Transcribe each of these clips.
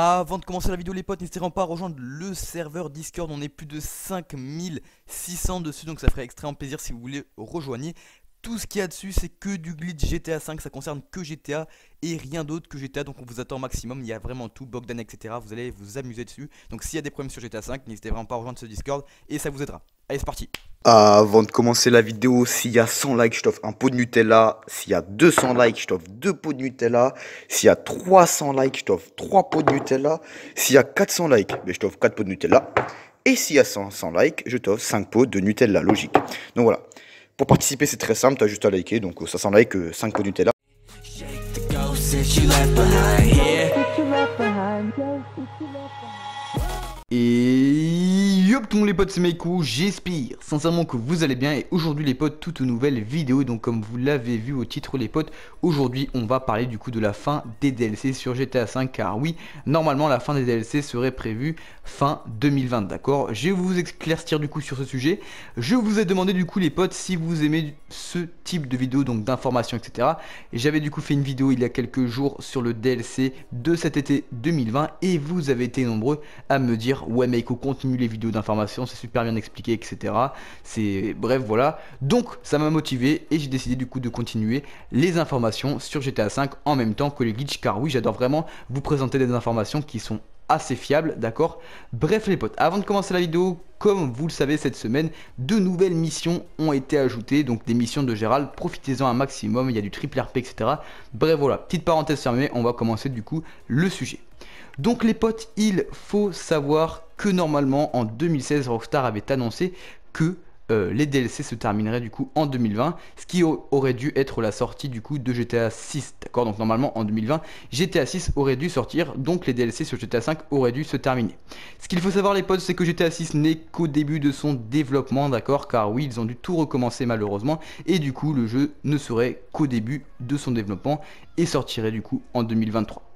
Avant de commencer la vidéo les potes, n'hésitez pas à rejoindre le serveur Discord, on est plus de 5600 dessus, donc ça ferait extrêmement plaisir si vous voulez rejoignez. Tout ce qu'il y a dessus, c'est que du glitch GTA 5, ça concerne que GTA et rien d'autre que GTA. Donc on vous attend au maximum, il y a vraiment tout, Bogdan, etc. Vous allez vous amuser dessus. Donc s'il y a des problèmes sur GTA 5, n'hésitez vraiment pas à rejoindre ce Discord et ça vous aidera. Allez, c'est parti Avant de commencer la vidéo, s'il y a 100 likes, je t'offre un pot de Nutella. S'il y a 200 likes, je t'offre 2 pots de Nutella. S'il y a 300 likes, je t'offre 3 pots de Nutella. S'il y a 400 likes, ben, je t'offre 4 pots de Nutella. Et s'il y a 100, 100 likes, je t'offre 5 pots de Nutella, logique. Donc voilà. Pour participer, c'est très simple, t'as juste à liker, donc euh, ça sent like 5 euh, pots Nutella. Et les potes c'est Meiko, j'espère sincèrement que vous allez bien et aujourd'hui les potes toute nouvelle vidéo donc comme vous l'avez vu au titre les potes aujourd'hui on va parler du coup de la fin des DLC sur GTA 5 car oui normalement la fin des DLC serait prévue fin 2020 d'accord je vais vous éclaircir du coup sur ce sujet je vous ai demandé du coup les potes si vous aimez ce type de vidéo donc d'informations etc et j'avais du coup fait une vidéo il y a quelques jours sur le DLC de cet été 2020 et vous avez été nombreux à me dire ouais Meiko continue les vidéos d'informations c'est super bien expliqué, etc. C'est bref, voilà. Donc ça m'a motivé et j'ai décidé du coup de continuer les informations sur GTA V en même temps que les glitches, car oui, j'adore vraiment vous présenter des informations qui sont assez fiables d'accord Bref les potes, avant de commencer la vidéo, comme vous le savez cette semaine, de nouvelles missions ont été ajoutées, donc des missions de Gérald, profitez-en un maximum, il y a du triple RP, etc. Bref voilà, petite parenthèse fermée, on va commencer du coup le sujet. Donc les potes, il faut savoir que normalement en 2016 Rockstar avait annoncé que euh, les DLC se termineraient du coup en 2020, ce qui aurait dû être la sortie du coup de GTA 6, d'accord Donc normalement en 2020, GTA 6 aurait dû sortir, donc les DLC sur GTA 5 auraient dû se terminer. Ce qu'il faut savoir les potes, c'est que GTA 6 n'est qu'au début de son développement, d'accord Car oui, ils ont dû tout recommencer malheureusement, et du coup le jeu ne serait qu'au début de son développement et sortirait du coup en 2023.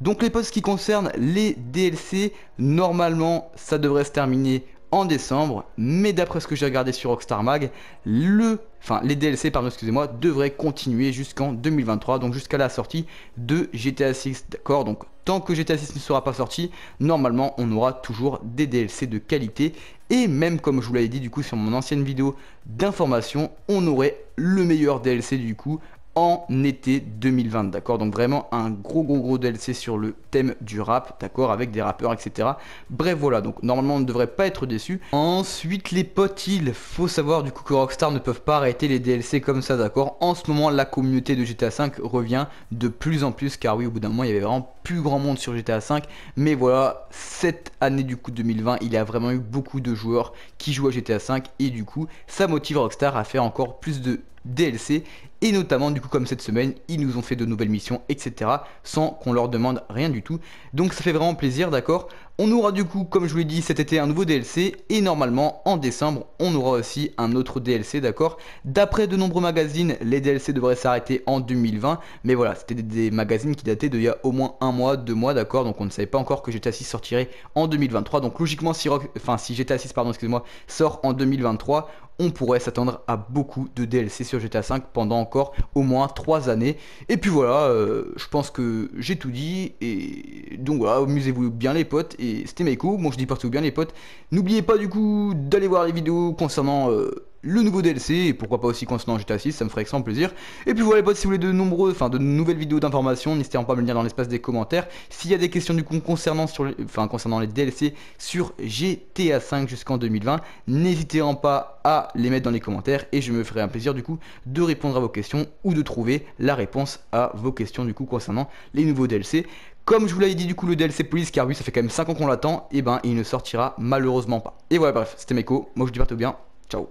Donc les postes qui concernent les DLC, normalement ça devrait se terminer en décembre, mais d'après ce que j'ai regardé sur Rockstar Mag, le, enfin, les DLC pardon, excusez-moi, devraient continuer jusqu'en 2023, donc jusqu'à la sortie de GTA 6, d'accord Donc tant que GTA 6 ne sera pas sorti, normalement on aura toujours des DLC de qualité et même comme je vous l'avais dit du coup sur mon ancienne vidéo d'information, on aurait le meilleur DLC du coup en été 2020, d'accord Donc vraiment un gros gros gros DLC sur le thème du rap, d'accord Avec des rappeurs, etc. Bref, voilà, donc normalement on ne devrait pas être déçu. Ensuite, les potes, il faut savoir du coup que Rockstar ne peuvent pas arrêter les DLC comme ça, d'accord En ce moment, la communauté de GTA V revient de plus en plus, car oui, au bout d'un moment, il y avait vraiment plus grand monde sur GTA V, mais voilà, cette année du coup 2020, il y a vraiment eu beaucoup de joueurs qui jouent à GTA V, et du coup, ça motive Rockstar à faire encore plus de DLC et notamment du coup comme cette semaine ils nous ont fait de nouvelles missions etc sans qu'on leur demande rien du tout donc ça fait vraiment plaisir d'accord on aura du coup comme je vous l'ai dit cet été un nouveau DLC et normalement en décembre on aura aussi un autre DLC d'accord d'après de nombreux magazines les DLC devraient s'arrêter en 2020 mais voilà c'était des, magazines qui dataient d'il y a au moins un mois deux mois d'accord donc on ne savait pas encore que GTA 6 sortirait en 2023 donc logiquement si, enfin, si GTA 6 pardon excusez-moi sort en 2023 on pourrait s'attendre à beaucoup de DLC sur GTA V pendant encore au moins 3 années. Et puis voilà, euh, je pense que j'ai tout dit. Et donc voilà, amusez-vous bien les potes. Et c'était coups. bon je dis partout bien les potes. N'oubliez pas du coup d'aller voir les vidéos concernant... Euh, le nouveau DLC et pourquoi pas aussi concernant GTA 6, ça me ferait extrêmement plaisir. Et puis voilà les potes, si vous voulez de nombreuses, enfin de nouvelles vidéos d'informations, n'hésitez pas à me le dire dans l'espace des commentaires. S'il y a des questions du coup concernant, sur, les, concernant les DLC sur GTA 5 jusqu'en 2020, n'hésitez pas à les mettre dans les commentaires et je me ferai un plaisir du coup de répondre à vos questions ou de trouver la réponse à vos questions du coup concernant les nouveaux DLC. Comme je vous l'avais dit du coup le DLC Police car oui ça fait quand même 5 ans qu'on l'attend et eh ben il ne sortira malheureusement pas. Et voilà bref c'était Meko, moi je vous dis tout bien, ciao